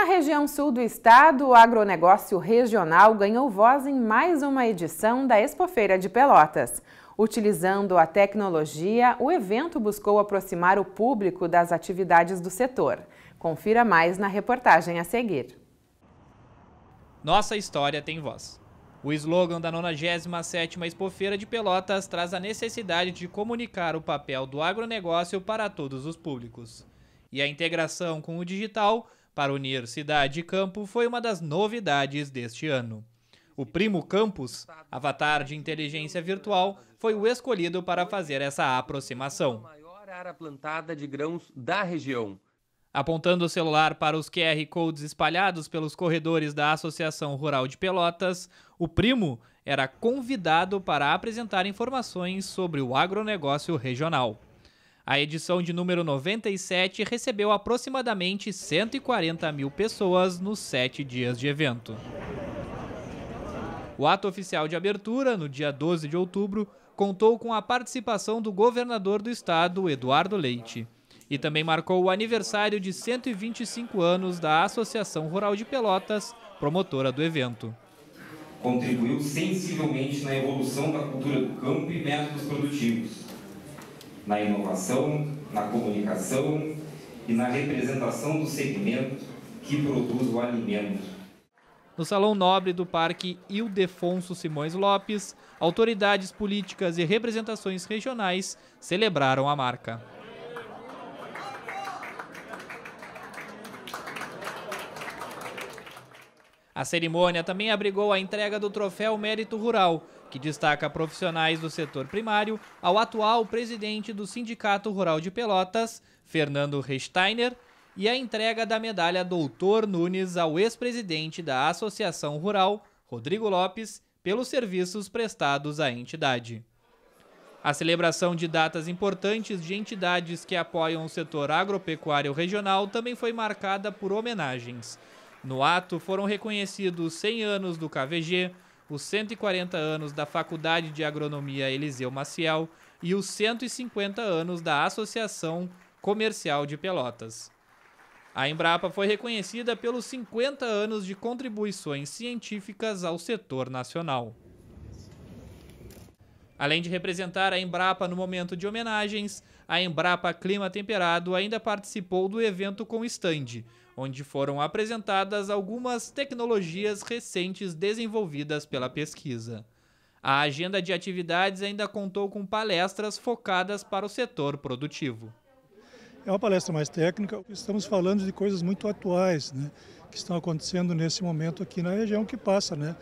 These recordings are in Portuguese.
Na região sul do estado, o agronegócio regional ganhou voz em mais uma edição da Expofeira de Pelotas. Utilizando a tecnologia, o evento buscou aproximar o público das atividades do setor. Confira mais na reportagem a seguir. Nossa história tem voz. O slogan da 97ª Expofeira de Pelotas traz a necessidade de comunicar o papel do agronegócio para todos os públicos. E a integração com o digital para unir cidade e campo foi uma das novidades deste ano. O Primo Campus, avatar de inteligência virtual, foi o escolhido para fazer essa aproximação. A plantada de grãos da região. Apontando o celular para os QR Codes espalhados pelos corredores da Associação Rural de Pelotas, o primo era convidado para apresentar informações sobre o agronegócio regional. A edição de número 97 recebeu aproximadamente 140 mil pessoas nos sete dias de evento. O ato oficial de abertura, no dia 12 de outubro, contou com a participação do governador do estado, Eduardo Leite. E também marcou o aniversário de 125 anos da Associação Rural de Pelotas, promotora do evento. Contribuiu sensivelmente na evolução da cultura do campo e métodos produtivos na inovação, na comunicação e na representação do segmento que produz o alimento. No Salão Nobre do Parque Ildefonso Simões Lopes, autoridades políticas e representações regionais celebraram a marca. A cerimônia também abrigou a entrega do Troféu Mérito Rural, que destaca profissionais do setor primário ao atual presidente do Sindicato Rural de Pelotas, Fernando Rechsteiner, e a entrega da medalha Doutor Nunes ao ex-presidente da Associação Rural, Rodrigo Lopes, pelos serviços prestados à entidade. A celebração de datas importantes de entidades que apoiam o setor agropecuário regional também foi marcada por homenagens. No ato foram reconhecidos 100 anos do KVG, os 140 anos da Faculdade de Agronomia Eliseu Maciel e os 150 anos da Associação Comercial de Pelotas. A Embrapa foi reconhecida pelos 50 anos de contribuições científicas ao setor nacional. Além de representar a Embrapa no momento de homenagens, a Embrapa Clima Temperado ainda participou do evento com stand, onde foram apresentadas algumas tecnologias recentes desenvolvidas pela pesquisa. A agenda de atividades ainda contou com palestras focadas para o setor produtivo. É uma palestra mais técnica, estamos falando de coisas muito atuais, né, que estão acontecendo nesse momento aqui na região que passa, né?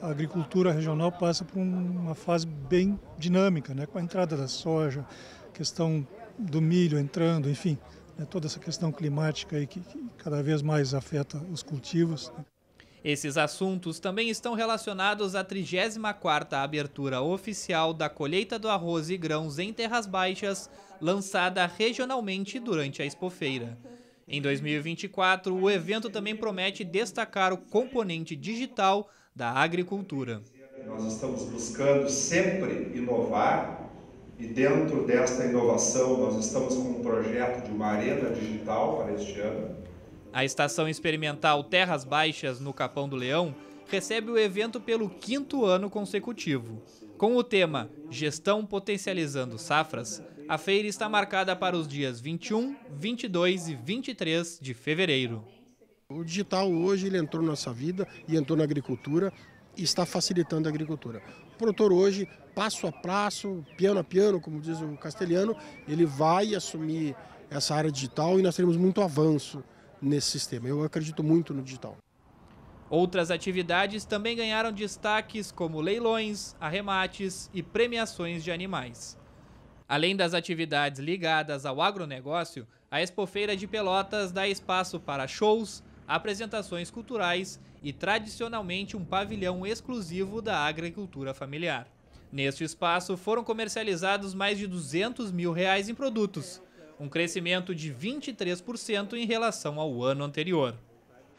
a agricultura regional passa por uma fase bem dinâmica, né, com a entrada da soja, questão do milho entrando, enfim, né, toda essa questão climática aí que, que cada vez mais afeta os cultivos. Né. Esses assuntos também estão relacionados à 34ª abertura oficial da colheita do arroz e grãos em terras baixas, lançada regionalmente durante a expofeira. Em 2024, o evento também promete destacar o componente digital da agricultura. Nós estamos buscando sempre inovar e dentro desta inovação, nós estamos com um projeto de uma arena digital para este ano. A estação experimental Terras Baixas, no Capão do Leão, recebe o evento pelo quinto ano consecutivo. Com o tema Gestão Potencializando Safras, a feira está marcada para os dias 21, 22 e 23 de fevereiro. O digital hoje ele entrou na nossa vida e entrou na agricultura e está facilitando a agricultura. O produtor hoje, passo a passo, piano a piano, como diz o castelhano, ele vai assumir essa área digital e nós teremos muito avanço nesse sistema. Eu acredito muito no digital. Outras atividades também ganharam destaques como leilões, arremates e premiações de animais. Além das atividades ligadas ao agronegócio, a Expofeira de Pelotas dá espaço para shows, apresentações culturais e tradicionalmente um pavilhão exclusivo da agricultura familiar. Neste espaço foram comercializados mais de 200 mil reais em produtos, um crescimento de 23% em relação ao ano anterior.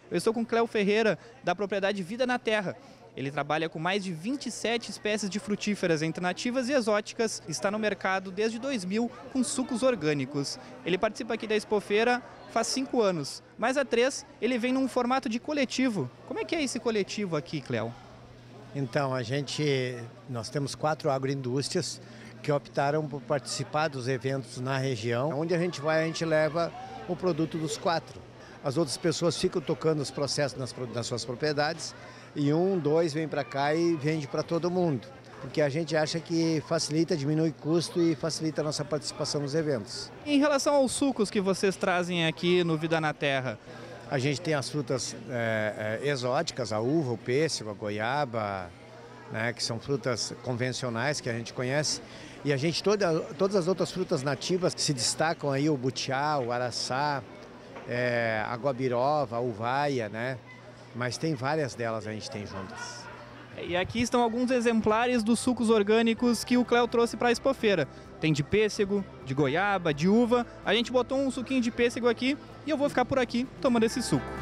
Eu estou com Cléo Ferreira, da propriedade Vida na Terra. Ele trabalha com mais de 27 espécies de frutíferas entre nativas e exóticas, está no mercado desde 2000 com sucos orgânicos. Ele participa aqui da Expofeira faz cinco anos, mas há três ele vem num formato de coletivo. Como é que é esse coletivo aqui, Cléo? Então, a gente, nós temos quatro agroindústrias que optaram por participar dos eventos na região. Onde a gente vai, a gente leva o produto dos quatro. As outras pessoas ficam tocando os processos nas, nas suas propriedades e um, dois vem para cá e vende para todo mundo. Porque a gente acha que facilita, diminui custo e facilita a nossa participação nos eventos. Em relação aos sucos que vocês trazem aqui no Vida na Terra, a gente tem as frutas é, é, exóticas, a uva, o pêssego, a goiaba, né, que são frutas convencionais que a gente conhece. E a gente, toda, todas as outras frutas nativas se destacam aí, o butiá, o araçá, é, a guabirova, a uvaia, né? mas tem várias delas a gente tem juntas. É, e aqui estão alguns exemplares dos sucos orgânicos que o Cléo trouxe para a expofeira. Tem de pêssego, de goiaba, de uva. A gente botou um suquinho de pêssego aqui e eu vou ficar por aqui tomando esse suco.